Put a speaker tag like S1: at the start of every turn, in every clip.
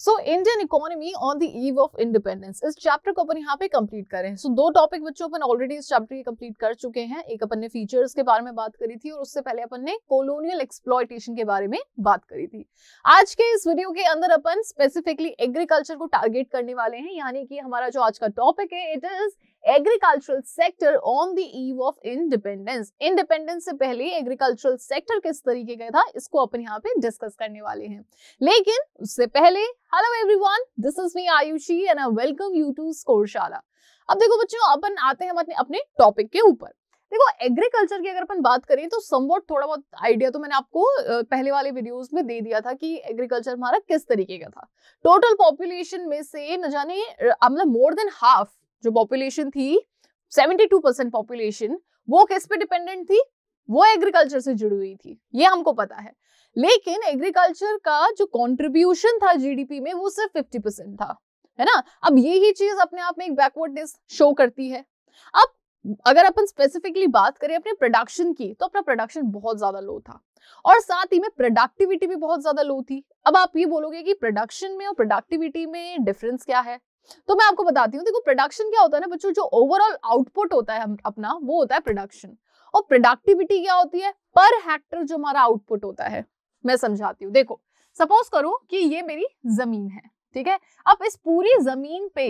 S1: So Indian economy on the eve of independence इस chapter को अपन यहाँ पे कंप्लीट करें सो so, दो टॉपिक बच्चों अपन ऑलरेडी इस चैप्टर के कंप्लीट कर चुके हैं एक अपन ने फीचर्स के बारे में बात करी थी और उससे पहले अपन ने कोलोनियल एक्सप्लॉयटेशन के बारे में बात करी थी आज के इस वीडियो के अंदर अपन स्पेसिफिकली एग्रीकल्चर को टारगेट करने वाले हैं यानी कि हमारा जो आज का टॉपिक है it is agricultural sector on the eve of independence independence से पहले एग्रीकल्चरल सेक्टर किस तरीके का था इसको अपन यहाँ पे डिस्कस करने वाले हैं लेकिन उससे पहले hello everyone this is me Ayushi and I welcome you to Scoreshala अब देखो बच्चों अपन आते हैं अपने अपने टॉपिक के ऊपर देखो एग्रीकल्चर की अगर अपन बात करें तो समवट थोड़ा बहुत आइडिया तो मैंने आपको पहले वाले वीडियोस में दे दिया था कि एग्रीकल्चर हमारा किस तरीके का था टोटल पॉपुलेशन में से न जाने मतलब मोर देन हाफ जो पॉपुलेशन थी 72 परसेंट पॉपुलेशन वो किस पे डिपेंडेंट थी वो एग्रीकल्चर से जुड़ी हुई थी ये हमको पता है लेकिन एग्रीकल्चर का जो कंट्रीब्यूशन था जीडीपी में वो सिर्फ 50 परसेंट था है ना अब यही चीज अपने आप में एक बैकवर्डनेस शो करती है अब अगर अपन स्पेसिफिकली बात करें अपने प्रोडक्शन की तो अपना प्रोडक्शन बहुत ज्यादा लो था और साथ ही में प्रोडक्टिविटी भी बहुत ज्यादा लो थी अब आप ये बोलोगे कि प्रोडक्शन में और प्रोडक्टिविटी में डिफरेंस क्या है तो मैं आपको बताती हूँ देखो प्रोडक्शन क्या होता है ना बच्चों जो ओवरऑल आउटपुट होता है अपना वो होता है प्रोडक्शन और प्रोडक्टिविटी क्या होती है पर हेक्टर जो हमारा आउटपुट होता है मैं समझाती हूँ देखो सपोज करो कि ये मेरी जमीन है ठीक है अब इस पूरी जमीन पे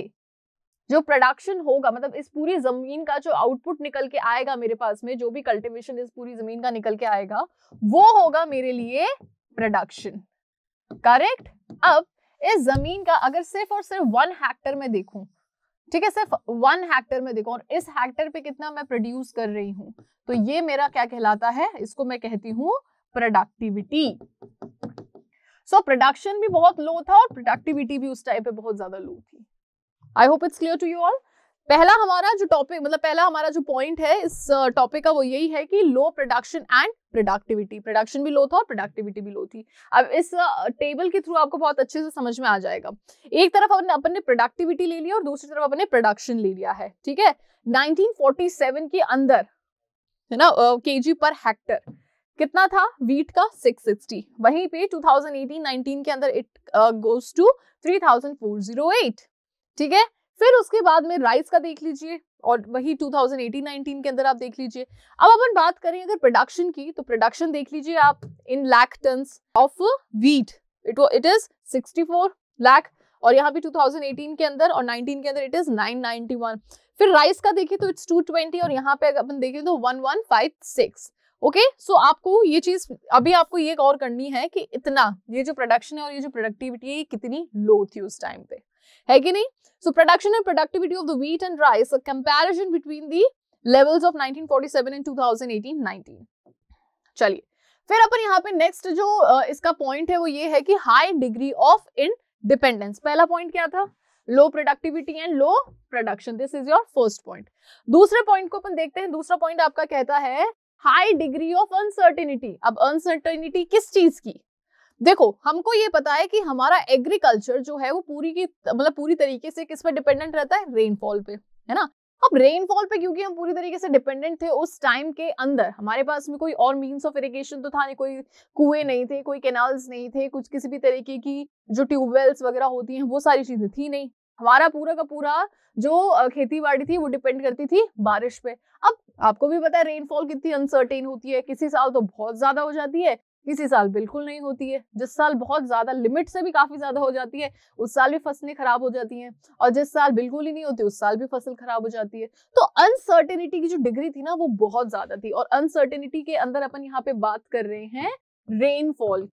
S1: जो प्रोडक्शन होगा मतलब इस पूरी जमीन का जो आउटपुट निकल के आएगा मेरे पास में जो भी कल्टीवेशन इस पूरी जमीन का निकल के आएगा वो होगा मेरे लिए प्रोडक्शन करेक्ट अब इस जमीन का अगर सिर्फ और सिर्फ वन हेक्टर में देखूं ठीक है सिर्फ वन हेक्टर में देखो और इस हेक्टर पे कितना मैं प्रोड्यूस कर रही हूं तो ये मेरा क्या कहलाता है इसको मैं कहती हूं प्रोडक्टिविटी सो प्रोडक्शन भी बहुत लो था और प्रोडक्टिविटी भी उस टाइम पे बहुत ज्यादा लो थी I hope it's clear to you all पहला हमारा जो टॉपिक मतलब पहला हमारा जो पॉइंट है इस टॉपिक का वो यही है कि low production and productivity production भी लो था और प्रोडक्टिविटी भी लो थी अब इस टेबल के थ्रू आपको बहुत अच्छे से समझ में आ जाएगा एक तरफ अपने अपन ने प्रोडक्टिविटी ले लिया और दूसरी तरफ अपने प्रोडक्शन ले लिया है ठीक है नाइनटीन के अंदर है ना के पर हेक्टर कितना था वीट का 660 वहीं पे 2018-19 के अंदर इट गोज टू 3408 ठीक है फिर उसके बाद में राइस का देख लीजिए और वही 2018-19 के अंदर आप देख लीजिए अब अपन बात करें अगर प्रोडक्शन की तो प्रोडक्शन देख लीजिए आप in lakh ton of wheat it it is 64 lakh और यहाँ भी 2018 के अंदर और 19 के अंदर इट इज 991 फिर राइस का देखिए तो इट्स 220 और यहाँ पे अपन देखें तो 1156 ओके okay? सो so, आपको ये चीज अभी आपको ये गौर करनी है कि इतना ये जो प्रोडक्शन है और ये जो प्रोडक्टिविटी है ये कितनी लो थी उस टाइम पे है कि नहीं so production and productivity of the wheat and rice comparison between the levels of 1947 and 2018-19 चलिए फिर अपन यहाँ पे नेक्स्ट जो इसका पॉइंट है वो ये है कि हाई डिग्री ऑफ इंडिपेंडेंस पहला पॉइंट क्या था low productivity and low production this is your first point दूसरे पॉइंट को अपन देखते हैं दूसरा पॉइंट आपका कहता है हाई डिग्री ऑफ अनसर्टिनिटी अब अनसर्टिनिटी किस चीज की देखो हमको ये पता है कि हमारा एग्रीकल्चर जो है वो पूरी की मतलब पूरी तरीके से किस पे डिपेंडेंट रहता है रेनफॉल पे है ना अब रेनफॉल पे क्योंकि हम पूरी तरीके से डिपेंडेंट थे उस टाइम के अंदर हमारे पास में कोई और मीन्स ऑफ इरिगेशन तो था नहीं कोई कुएं नहीं थे कोई कैनाल्स नहीं थे कुछ किसी भी तरीके की जो ट्यूबवेल्स वगैरह होती हैं वो सारी चीजें थी नहीं हमारा पूरा का पूरा जो खेती बाड़ी थी वो डिपेंड करती थी बारिश पे अब आपको भी पता है रेनफॉल कितनी अनसर्टेन होती है किसी साल तो बहुत ज्यादा हो जाती है इसी साल बिल्कुल नहीं होती है जिस साल बहुत ज़्यादा लिमिट से भी काफ़ी ज़्यादा हो जाती है उस साल भी फसलें खराब हो जाती हैं और जिस साल बिल्कुल ही नहीं होती उस साल भी फसल खराब हो जाती है तो अनसर्टेनिटी की जो डिग्री थी ना वो बहुत ज़्यादा थी और अनसर्टेनिटी के अंदर अपन यहाँ पे बात कर रहे हैं rainfall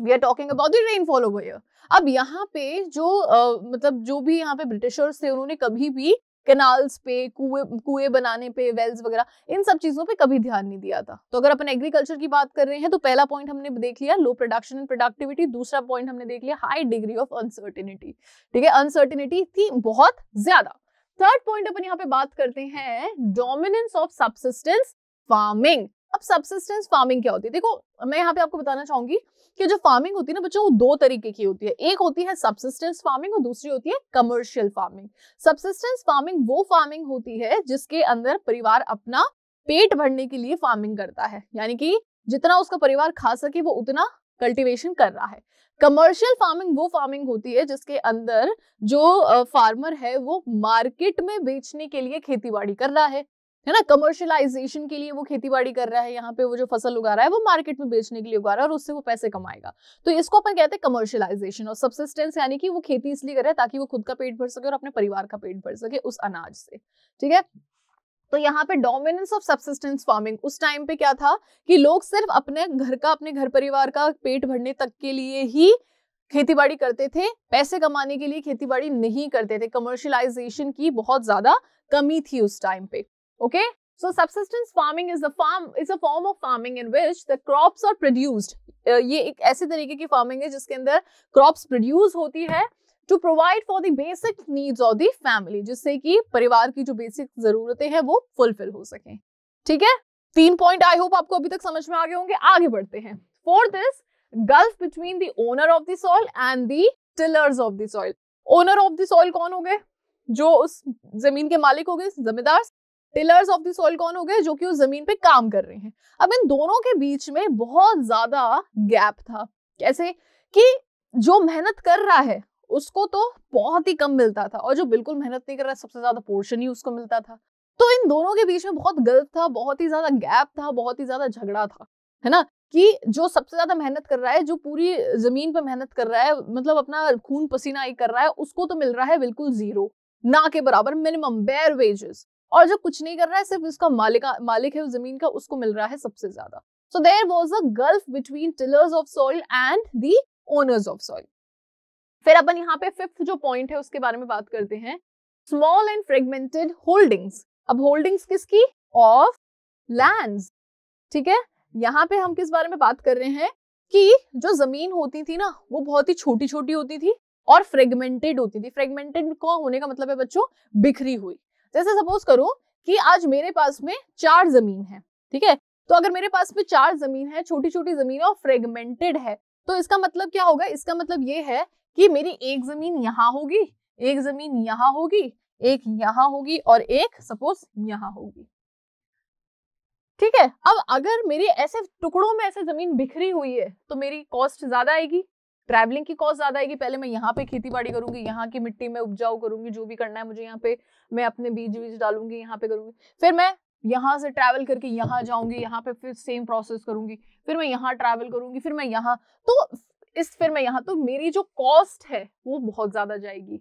S1: we are talking about the rainfall over अब यहाँ पे जो आ, मतलब जो भी यहाँ पे ब्रिटिशर्स थे उन्होंने कभी भी कैनाल्स पे कुएं कुएं बनाने पे वेल्स वगैरह इन सब चीज़ों पे कभी ध्यान नहीं दिया था तो अगर अपन एग्रीकल्चर की बात कर रहे हैं तो पहला पॉइंट हमने देख लिया लो प्रोडक्शन एंड प्रोडक्टिविटी दूसरा पॉइंट हमने देख लिया हाई डिग्री ऑफ अनसर्टिनिटी ठीक है अनसर्टिनिटी थी बहुत ज्यादा थर्ड पॉइंट अपन यहाँ पे बात करते हैं डोमिनेंस ऑफ सबसिस्टेंस फार्मिंग अब सबसिस्टेंस फार्मिंग क्या होती है देखो मैं यहाँ पे आपको बताना चाहूंगी कि जो फार्मिंग होती है ना बच्चों वो दो तरीके की होती है एक होती है सबसिस्टेंस फार्मिंग और दूसरी होती है कमर्शियल फार्मिंग सबसिस्टेंस फार्मिंग वो फार्मिंग होती है जिसके अंदर परिवार अपना पेट भरने के लिए फार्मिंग करता है यानी कि जितना उसका परिवार खा सके वो उतना कल्टिवेशन कर रहा है कमर्शियल फार्मिंग वो फार्मिंग होती है जिसके अंदर जो फार्मर है वो मार्केट में बेचने के लिए खेती कर रहा है है ना कमर्शलाइजेशन के लिए वो खेती बाड़ी कर रहा है यहाँ पे वो जो फसल उगा रहा है वो मार्केट में बेचने के लिए उगा रहा है और उससे वो पैसे कमाएगा तो इसको अपन कहते हैं कमर्शलाइजेशन और सबसिस्टेंस यानी कि वो खेती इसलिए कर रहा है ताकि वो खुद का पेट भर सके और अपने परिवार का पेट भर सके उस अनाज से ठीक है तो यहाँ पे डोमिनेंस ऑफ सबसिस्टेंस फार्मिंग उस टाइम पे क्या था कि लोग सिर्फ अपने घर का अपने घर परिवार का पेट भरने तक के लिए ही खेतीबाड़ी करते थे पैसे कमाने के लिए खेतीबाड़ी नहीं करते थे कमर्शलाइजेशन की बहुत ज्यादा कमी थी उस टाइम पे Okay, so subsistence farming is a farm is a form of farming in which the crops are produced. Uh, ये एक ऐसे तरीके की farming hai jiske andar crops produce hoti hai to provide for the basic needs of the family jisse ki parivar ki jo basic जरूरतें हैं wo fulfill ho sake theek hai teen point i hope aapko abhi tak samajh mein aa gaye honge aage badhte hain for this gulf between the owner of the soil and the tillers of the soil owner of the soil kon हो गए जो उस जमीन के मालिक हो गए जमींदार टिलर्स ऑफ द सॉइल कौन हो गए जो कि उस जमीन पे काम कर रहे हैं अब इन दोनों के बीच में बहुत ज्यादा गैप था कैसे कि जो मेहनत कर रहा है उसको तो बहुत ही कम मिलता था और जो बिल्कुल मेहनत नहीं कर रहा सबसे ज्यादा पोर्शन ही उसको मिलता था तो इन दोनों के बीच में बहुत गलत था बहुत ही ज्यादा गैप था बहुत ही ज्यादा झगड़ा था है ना कि जो सबसे ज्यादा मेहनत कर रहा है जो पूरी जमीन पर मेहनत कर रहा है मतलब अपना खून पसीना ही कर रहा है उसको तो मिल रहा है बिल्कुल जीरो ना के बराबर मिनिमम बेयर वेजेस और जो कुछ नहीं कर रहा है सिर्फ उसका मालिका मालिक है उस जमीन का उसको मिल रहा है सबसे ज्यादा so there was a gulf between tillers of soil and the owners of soil फिर अपन यहाँ पे फिफ्थ जो पॉइंट है उसके बारे में बात करते हैं स्मॉल एंड फ्रेगमेंटेड होल्डिंग्स अब होल्डिंग्स किसकी ऑफ लैंड ठीक है यहाँ पे हम किस बारे में बात कर रहे हैं कि जो जमीन होती थी ना वो बहुत ही छोटी छोटी होती थी और फ्रेगमेंटेड होती थी फ्रेगमेंटेड कौन होने का मतलब है बच्चों बिखरी हुई जैसे सपोज करो कि आज मेरे पास में चार जमीन है ठीक है तो अगर मेरे पास में चार जमीन है छोटी छोटी जमीन और फ्रेगमेंटेड है तो इसका मतलब क्या होगा इसका मतलब ये है कि मेरी एक जमीन यहाँ होगी एक जमीन यहाँ होगी एक यहाँ होगी और एक सपोज यहाँ होगी ठीक है अब अगर मेरी ऐसे टुकड़ों में ऐसे जमीन बिखरी हुई है तो मेरी कॉस्ट ज्यादा आएगी ट्रैवलिंग की कॉस्ट ज़्यादा आएगी पहले मैं यहाँ पे खेती बाड़ी करूंगी यहाँ की मिट्टी में उपजाऊ करूंगी जो भी करना है मुझे यहाँ पे मैं अपने बीज बीज डालूंगी यहाँ पे करूंगी फिर मैं यहाँ से ट्रैवल करके यहाँ जाऊंगी यहाँ पे फिर सेम प्रोसेस करूंगी फिर मैं यहाँ ट्रैवल करूंगी फिर मैं यहाँ तो इस फिर मैं यहाँ तो मेरी जो कॉस्ट है वो बहुत ज़्यादा जाएगी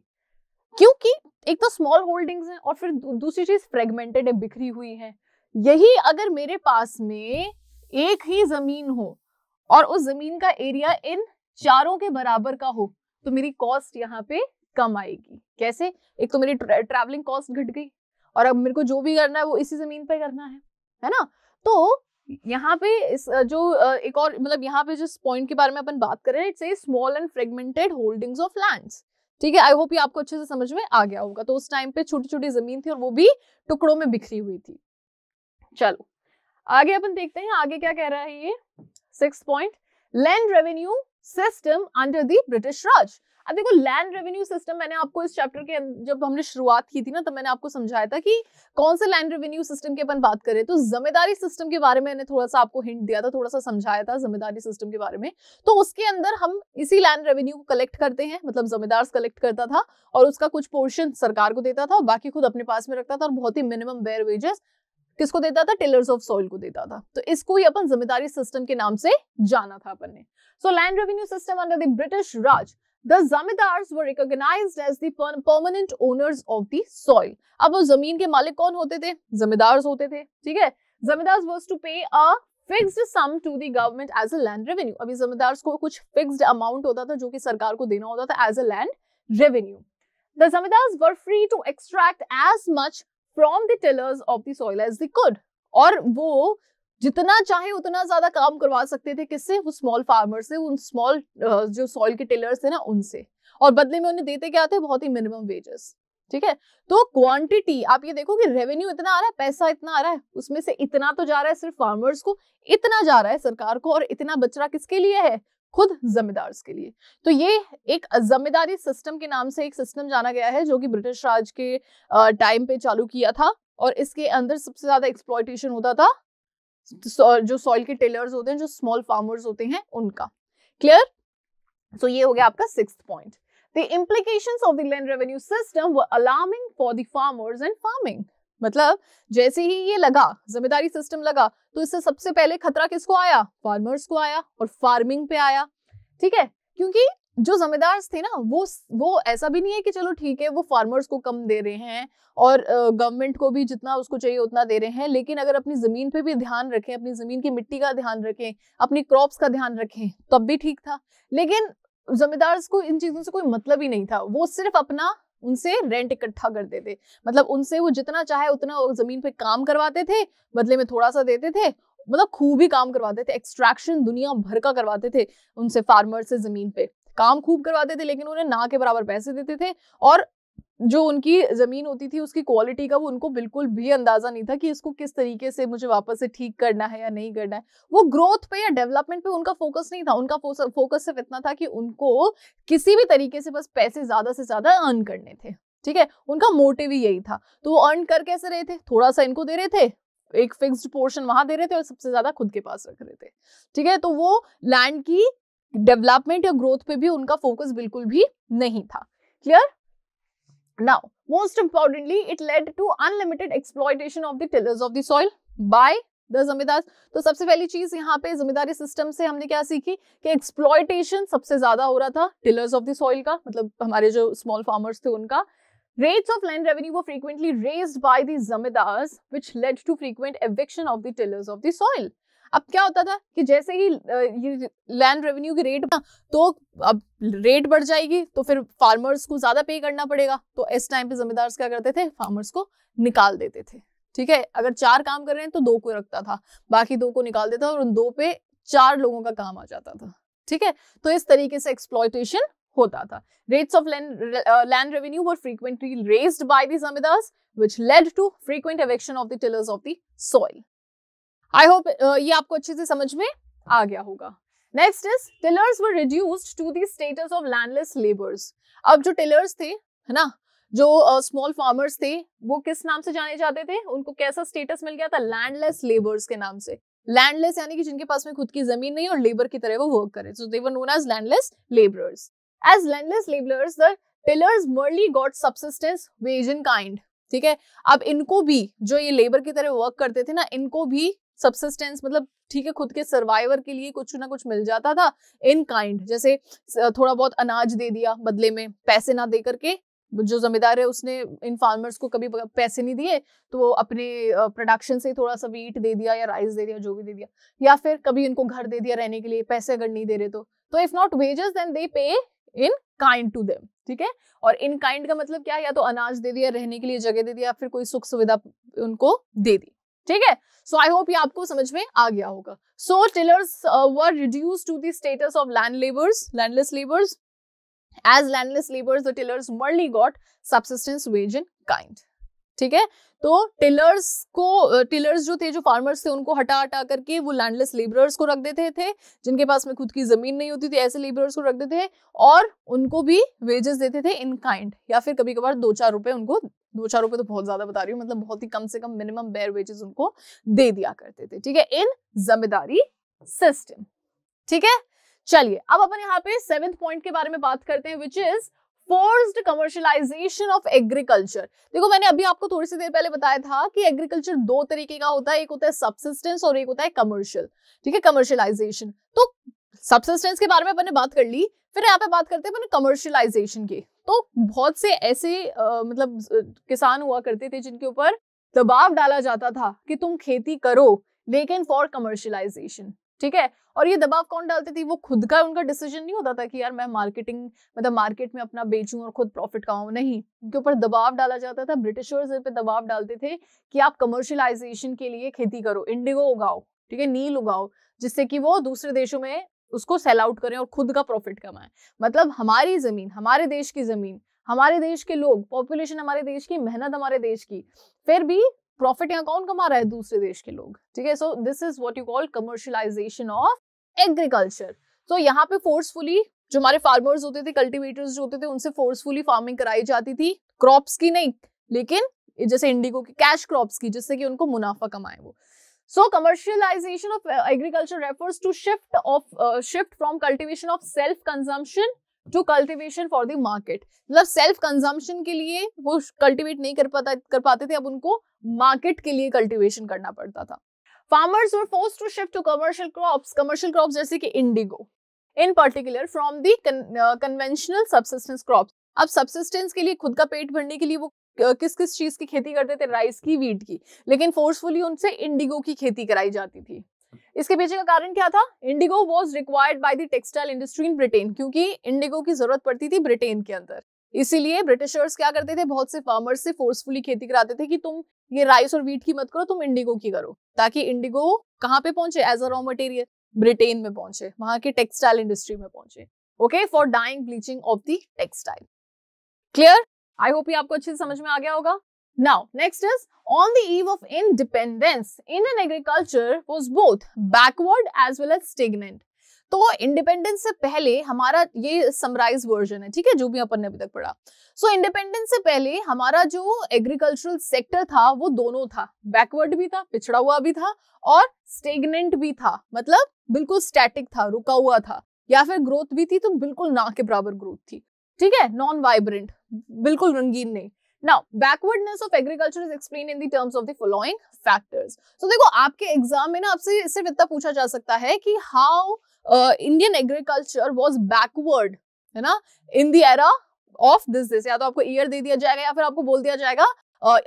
S1: क्योंकि एक तो स्मॉल होल्डिंग्स हैं और फिर दूसरी चीज़ फ्रेगमेंटेड है बिखरी हुई है यही अगर मेरे पास में एक ही ज़मीन हो और उस ज़मीन का एरिया इन चारों के बराबर का हो तो मेरी कॉस्ट यहाँ पे कम आएगी कैसे एक तो मेरी ट्रैवलिंग कॉस्ट घट गई और अब मेरे को जो भी करना है वो इसी जमीन पे करना है है ना तो यहाँ पे इस जो एक और मतलब यहाँ पे जिस पॉइंट के बारे में अपन बात कर रहे हैं it's a small and fragmented holdings of land ठीक है आई होप ये आपको अच्छे से समझ में आ गया होगा तो उस टाइम पे छोटी छोटी जमीन थी और वो भी टुकड़ों में बिखरी हुई थी चलो आगे अपन देखते हैं आगे क्या कह रहा है ये six point land revenue system under the British Raj अब देखो लैंड रेवेन्यू सिस्टम मैंने आपको इस चैप्टर के जब हमने शुरुआत की थी ना तो मैंने आपको समझाया था कि कौन से लैंड रेवेन्यू सिस्टम की अपन बात करें तो जिम्मेदारी सिस्टम के बारे में मैंने थोड़ा सा आपको हिंट दिया था थोड़ा सा समझाया था जिम्मेदारी सिस्टम के बारे में तो उसके अंदर हम इसी लैंड रेवेन्यू को कलेक्ट करते हैं मतलब जमींदार कलेक्ट करता था और उसका कुछ पोर्शन सरकार को देता था और बाकी खुद अपने पास में रखता था और बहुत ही मिनिमम वेयर वेजेस किसको देता था टेलर्स ऑफ सॉइल को देता था तो इसको ही अपन जिम्मेदारी सिस्टम के नाम से जाना था अपन ने so land revenue system under the British Raj The zamindars were recognized as the permanent owners of the soil. अब वो जमीन के मालिक कौन होते थे होते थे ठीक है to pay a sum to the government as a land revenue अभी जमींदार्स को कुछ फिक्स्ड अमाउंट होता था जो कि सरकार को देना होता था as a land revenue The zamindars were free to extract as much from the tillers of the soil as they could और वो जितना चाहे उतना ज्यादा काम करवा सकते थे किससे वो स्मॉल फार्मर से उन स्मॉल जो सॉइल के टेलर्स थे ना उनसे और बदले में उन्हें देते क्या थे बहुत ही मिनिमम वेजेस ठीक है तो क्वांटिटी आप ये देखो कि रेवेन्यू इतना आ रहा है पैसा इतना आ रहा है उसमें से इतना तो जा रहा है सिर्फ फार्मर्स को इतना जा रहा है सरकार को और इतना बच रहा किसके लिए है खुद जमींदार के लिए तो ये एक जमींदारी सिस्टम के नाम से एक सिस्टम जाना गया है जो कि ब्रिटिश राज के टाइम पे चालू किया था और इसके अंदर सबसे ज्यादा एक्सप्लॉयटेशन होता था जो सॉइल के टेलर्स होते हैं जो स्मॉल फार्मर्स होते हैं उनका क्लियर सो so, ये हो गया आपका six point the implication of the land revenue system were alarming for the farmers and मतलब जैसे ही ये लगा जिम्मेदारी सिस्टम लगा तो इससे सबसे पहले खतरा किसको आया फार्मर्स को आया और फार्मिंग पे आया ठीक है क्योंकि जो जमींदार थे ना वो वो ऐसा भी नहीं है कि चलो ठीक है वो फार्मर्स को कम दे रहे हैं और गवर्नमेंट को भी जितना उसको चाहिए उतना दे रहे हैं लेकिन अगर अपनी ज़मीन पे भी ध्यान रखें अपनी ज़मीन की मिट्टी का ध्यान रखें अपनी क्रॉप्स का ध्यान रखें तब भी ठीक था लेकिन जमींदार को इन चीज़ों से कोई मतलब ही नहीं था वो सिर्फ अपना उनसे रेंट इकट्ठा करते थे मतलब उनसे वो जितना चाहे उतना जमीन पे काम करवाते थे बदले में थोड़ा सा देते थे मतलब खूब ही काम करवाते थे एक्सट्रैक्शन दुनिया भर का करवाते थे उनसे फार्मर से जमीन पे काम खूब करवाते थे लेकिन उन्हें ना के बराबर पैसे देते थे और जो उनकी ज़मीन होती थी उसकी क्वालिटी का वो उनको बिल्कुल भी अंदाज़ा नहीं था कि इसको किस तरीके से मुझे वापस से ठीक करना है या नहीं करना है वो ग्रोथ पे या डेवलपमेंट पे उनका फोकस नहीं था उनका फोकस सिर्फ इतना था कि उनको किसी भी तरीके से बस पैसे ज़्यादा से ज़्यादा अर्न करने थे ठीक है उनका मोटिव ही यही था तो वो अर्न कर कैसे रहे थे थोड़ा सा इनको दे रहे थे एक फिक्स्ड पोर्शन वहां दे रहे थे और सबसे ज्यादा खुद के पास रख रहे थे ठीक है तो वो लैंड की डेवलपमेंट या ग्रोथ पे भी उनका फोकस बिल्कुल भी नहीं था clear Now, most importantly, it led to unlimited exploitation of the tillers of the soil by the zamindars. So, सबसे पहली चीज यहाँ पे जमींदारी सिस्टम से हमने क्या सीखी कि exploitation सबसे ज्यादा हो रहा था tillers of the soil का मतलब हमारे जो small farmers थे उनका rates of land revenue were frequently raised by the zamindars which led to frequent eviction of the tillers of the soil अब क्या होता था कि जैसे ही ये लैंड रेवेन्यू की रेट तो अब रेट बढ़ जाएगी तो फिर फार्मर्स को ज्यादा पे करना पड़ेगा तो इस टाइम पे जमींदार क्या करते थे फार्मर्स को निकाल देते थे ठीक है अगर चार काम कर रहे हैं तो दो को रखता था बाकी दो को निकाल देता और उन दो पे चार लोगों का काम आ जाता था ठीक है तो इस तरीके से एक्सप्लॉयटेशन होता था rates of land revenue were frequently raised by the zamindars which led to frequent eviction of the tillers of the soil I hope uh, ये आपको अच्छे से समझ में आ गया होगा next is tillers were reduced to the status of landless labours अब जो टिलर्स थे है ना जो स्मॉल uh, फार्मर्स थे वो किस नाम से जाने जाते थे उनको कैसा स्टेटस मिल गया था लैंडलेस लेबर्स के नाम से लैंडलेस यानी कि जिनके पास में खुद की जमीन नहीं और लेबर की तरह वो वर्क करे so they were known as landless labourers as landless labourers the tillers merely got subsistence wage in kind ठीक है अब इनको भी जो ये लेबर की तरह वर्क करते थे ना इनको भी सबसिस्टेंस मतलब ठीक है खुद के सर्वाइवर के लिए कुछ ना कुछ मिल जाता था इन काइंड जैसे थोड़ा बहुत अनाज दे दिया बदले में पैसे ना दे करके जो जमींदार है उसने इन फार्मर्स को कभी पैसे नहीं दिए तो वो अपने प्रोडक्शन से थोड़ा सा वीट दे दिया या राइस दे दिया जो भी दे दिया या फिर कभी इनको घर दे दिया रहने के लिए पैसे अगर नहीं दे रहे तो तो if not wages then they pay in kind to them ठीक है और इन काइंड का मतलब क्या या तो अनाज दे दिया रहने के लिए जगह दे दिया फिर कोई सुख सुविधा उनको दे दी ठीक है सो आई होप ये आपको समझ में आ गया होगा so tillers were reduce to the status of land labours landless labours as landless labours the tillers merely got subsistence wage in kind ठीक है तो टिलर्स को टिलर्स uh, जो थे जो फार्मर्स थे उनको हटा हटा करके वो लैंडलेस लेबरर्स को रख देते थे, थे जिनके पास में खुद की जमीन नहीं होती थी ऐसे लेबरर्स को रख देते थे और उनको भी वेजेस देते थे इन काइंड या फिर कभी कभार दो चार रुपए उनको दो चार रुपए तो बहुत ज्यादा बता रही हूँ मतलब बहुत ही कम से कम मिनिमम बेयर वेजेस उनको दे दिया करते थे ठीक है इन जमींदारी सिस्टम ठीक है चलिए अब अपन यहाँ पे सेवेंथ पॉइंट के बारे में बात करते हैं which is forced commercialisation of agriculture देखो मैंने अभी आपको थोड़ी सी देर पहले बताया था कि एग्रीकल्चर दो तरीके का होता है एक होता है सबसिस्टेंस और एक होता है कमर्शियल ठीक है कमर्शलाइजेशन तो सबसिस्टेंस के बारे में अपने बात कर ली फिर यहाँ पे बात करते हैं कमर्शियलाइजेशन की तो बहुत से ऐसे आ, मतलब किसान हुआ करते थे जिनके ऊपर दबाव डाला जाता था कि तुम खेती करो लेकिन फॉर कमर्शियलाइजेशन ठीक है और ये दबाव कौन डालती थी वो खुद का उनका डिसीजन नहीं होता था कि यार मैं मार्केटिंग मतलब मार्केट में अपना बेचूं और खुद प्रॉफिट कमाऊं नहीं उनके ऊपर दबाव डाला जाता था ब्रिटिशर्स पे दबाव डालते थे कि आप कमर्शलाइजेशन के लिए खेती करो इंडिगो उगाओ ठीक है नील उगाओ जिससे कि वो दूसरे देशों में उसको सेल आउट करें और खुद का प्रॉफिट कमाएं मतलब हमारी ज़मीन हमारे देश की ज़मीन हमारे देश के लोग पॉपुलेशन हमारे देश की मेहनत हमारे देश की फिर भी प्रॉफिट यहाँ कौन कमा रहा है दूसरे देश के लोग ठीक है so this is what you call commercialisation of agriculture तो यहाँ पे फोर्सफुली जो हमारे फार्मर्स होते थे कल्टिवेटर्स जो होते थे उनसे फोर्सफुली फार्मिंग कराई जाती थी क्रॉप्स की नहीं लेकिन जैसे इंडिगो की कैश क्रॉप्स की जिससे कि उनको मुनाफा कमाए वो So commercialization of uh, agriculture refers to shift of uh, shift from cultivation of self consumption to cultivation for the market मतलब सेल्फ कंजम्पशन के लिए वो कल्टिवेट नहीं कर पाता कर पाते थे अब उनको मार्केट के लिए कल्टिवेशन करना पड़ता था farmers were force to shift to commercial crop commercial crop जैसे कि indigo in particular from the conventional subsistence crop अब सब्सिस्टेंस के लिए खुद का पेट भरने के लिए वो किस किस चीज़ की खेती करते थे राइस की वीट की लेकिन फोर्सफुली उनसे इंडिगो की खेती कराई जाती थी इसके पीछे का कारण क्या था indigo was required by the textile industry in Britain क्योंकि इंडिगो की जरूरत पड़ती थी ब्रिटेन के अंदर इसीलिए ब्रिटिशर्स क्या करते थे बहुत से फार्मर्स से फोर्सफुली खेती कराते थे कि तुम ये राइस और वीट की मत करो तुम इंडिगो की करो ताकि इंडिगो कहाँ पे पहुंचे as a raw material Britain में पहुंचे वहां की टेक्सटाइल इंडस्ट्री में पहुंचे okay for dyeing bleaching of the textile clear I hope ये आपको अच्छे से समझ में आ गया होगा Now, next is on the eve of independence, Indian agriculture was both backward as well as stagnant तो इंडिपेंडेंस से पहले हमारा ये समराइज वर्जन है ठीक है जो भी अपन ने अभी तक पढ़ा सो so, इंडिपेंडेंस से पहले हमारा जो एग्रीकल्चरल सेक्टर था वो दोनों था बैकवर्ड भी था पिछड़ा हुआ भी था और स्टेगनेंट भी था मतलब बिल्कुल स्टैटिक था रुका हुआ था या फिर ग्रोथ भी थी तो बिल्कुल ना के बराबर ग्रोथ थी ठीक है नॉन वाइब्रेंट बिल्कुल रंगीन नहीं now backwardness of agriculture is explain in the terms of the following factors तो देखो आपके एग्जाम में ना आपसे सिर्फ इतना पूछा जा सकता है कि how Indian agriculture was backward है ना in the of this this या तो आपको ईयर दे दिया जाएगा या फिर आपको बोल दिया जाएगा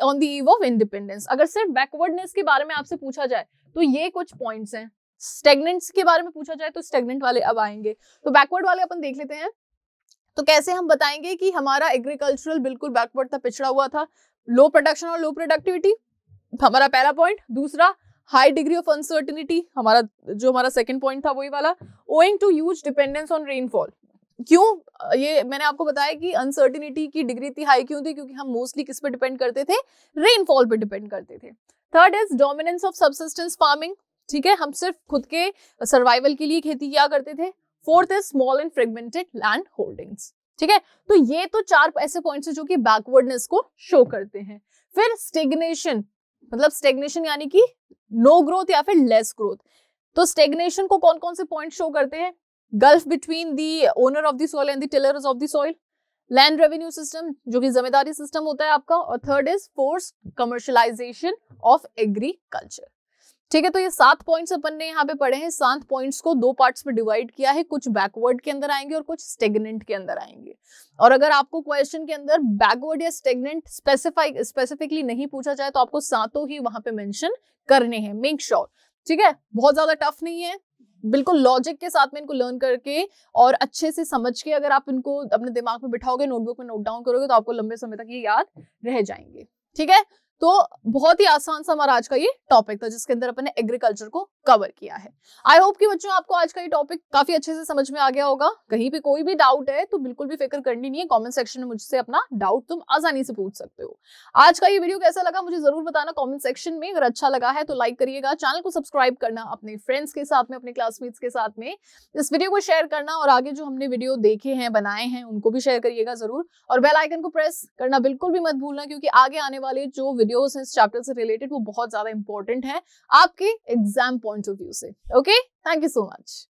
S1: on the eve of independence अगर सिर्फ बैकवर्डनेस के बारे में आपसे पूछा जाए तो ये कुछ पॉइंट्स हैं स्टेगनेंट्स के बारे में पूछा जाए तो स्टेगनेंट वाले अब आएंगे तो बैकवर्ड वाले अपन देख लेते हैं तो कैसे हम बताएंगे कि हमारा एग्रीकल्चरल बिल्कुल बैकवर्ड था पिछड़ा हुआ था लो प्रोडक्शन और लो प्रोडक्टिविटी हमारा पहला पॉइंट दूसरा हाई डिग्री ऑफ अनसर्टिनिटी हमारा जो हमारा सेकेंड पॉइंट था वही वाला owing to use dependence on rainfall क्यों ये मैंने आपको बताया कि अनसर्टिनिटी की डिग्री इतनी हाई क्यों थी क्योंकि हम मोस्टली किस पे डिपेंड करते थे रेनफॉल पे डिपेंड करते थे third is dominance of subsistence farming ठीक है हम सिर्फ खुद के सर्वाइवल के लिए खेती क्या करते थे fourth is small and fragmented land holdings ठीक है तो ये तो चार ऐसे पॉइंट्स है जो कि बैकवर्डनेस को शो करते हैं फिर स्टेग्नेशन मतलब स्टेग्नेशन यानी कि नो ग्रोथ या फिर लेस ग्रोथ तो स्टेग्नेशन को कौन कौन से पॉइंट शो करते हैं gulf between the owner of the soil and the tillers of the soil land revenue system जो कि जिम्मेदारी सिस्टम होता है आपका और third is force commercialisation of agriculture ठीक है तो ये सात पॉइंट्स अपन ने यहाँ पे पढ़े हैं सात पॉइंट्स को दो पार्ट्स में डिवाइड किया है कुछ बैकवर्ड के अंदर आएंगे और कुछ स्टेगनेंट के अंदर आएंगे और अगर आपको क्वेश्चन के अंदर बैकवर्ड या स्टेगनेंट स्पेसिफाई स्पेसिफिकली नहीं पूछा जाए तो आपको सातों ही वहां पे मेंशन करने हैं मेक श्योर ठीक है बहुत ज्यादा टफ नहीं है बिल्कुल लॉजिक के साथ में इनको लर्न करके और अच्छे से समझ के अगर आप इनको अपने दिमाग में बिठाओगे नोटबुक में नोट डाउन करोगे तो आपको लंबे समय तक ये याद रह जाएंगे ठीक है तो बहुत ही आसान सा हमारा आज का ये टॉपिक था जिसके अंदर अपने एग्रीकल्चर को कवर किया है आई होप कि बच्चों आपको आज का ये टॉपिक काफी अच्छे से समझ में आ गया होगा कहीं पे कोई भी डाउट है तो बिल्कुल भी फिक्र करनी नहीं है कमेंट सेक्शन में मुझसे अपना डाउट तुम आसानी से पूछ सकते हो आज का ये वीडियो कैसा लगा मुझे जरूर बताना कॉमेंट सेक्शन में अगर अच्छा लगा है तो लाइक करिएगा चैनल को सब्सक्राइब करना अपने फ्रेंड्स के साथ में अपने क्लासमेट्स के साथ में इस वीडियो को शेयर करना और आगे जो हमने वीडियो देखे हैं बनाए हैं उनको भी शेयर करिएगा जरूर और बेलाइकन को प्रेस करना बिल्कुल भी मत भूलना क्योंकि आगे आने वाले जो वीडियोस हैं इस चैप्टर से रिलेटेड वो बहुत ज्यादा इंपॉर्टेंट है आपके एग्जाम पॉइंट ऑफ व्यू से okay thank you so much